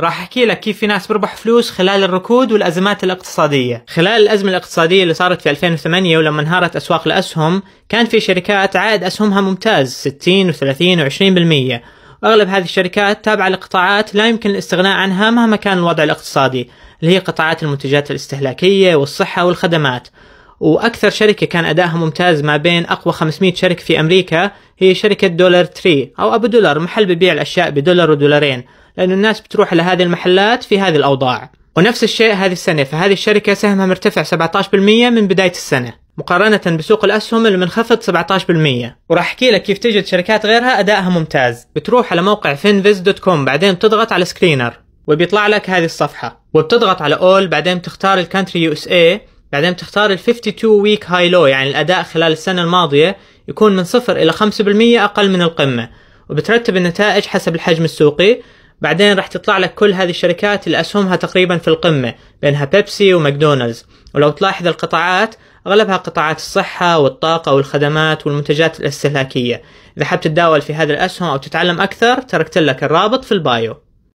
راح احكي لك كيف في ناس بربح فلوس خلال الركود والازمات الاقتصاديه خلال الازمه الاقتصاديه اللي صارت في 2008 ولما انهارت اسواق الاسهم كان في شركات عائد اسهمها ممتاز 60 و30 و20% واغلب هذه الشركات تابعه لقطاعات لا يمكن الاستغناء عنها مهما كان الوضع الاقتصادي اللي هي قطاعات المنتجات الاستهلاكيه والصحه والخدمات واكثر شركه كان ادائها ممتاز ما بين اقوى 500 شركه في امريكا هي شركه دولار تري او ابو دولار محل ببيع الاشياء بدولار ودولارين لأن الناس بتروح لهذه المحلات في هذه الأوضاع ونفس الشيء هذه السنة فهذه الشركة سهمها مرتفع 17% من بداية السنة مقارنة بسوق الأسهم اللي منخفض 17% وراح أحكي لك كيف تجد شركات غيرها أدائها ممتاز بتروح على موقع finviz.com بعدين بتضغط على سكرينر وبيطلع لك هذه الصفحة وبتضغط على أول بعدين بتختار الكانتري يو اس اي بعدين بتختار ال 52 ويك هاي لو يعني الأداء خلال السنة الماضية يكون من 0 إلى 5% أقل من القمة وبترتب النتائج حسب الحجم السوقي بعدين راح تطلع لك كل هذه الشركات اللي اسهمها تقريبا في القمه بينها بيبسي وماكدونالدز ولو تلاحظ القطاعات اغلبها قطاعات الصحه والطاقه والخدمات والمنتجات الاستهلاكيه اذا حبت تتداول في هذه الاسهم او تتعلم اكثر تركت لك الرابط في البايو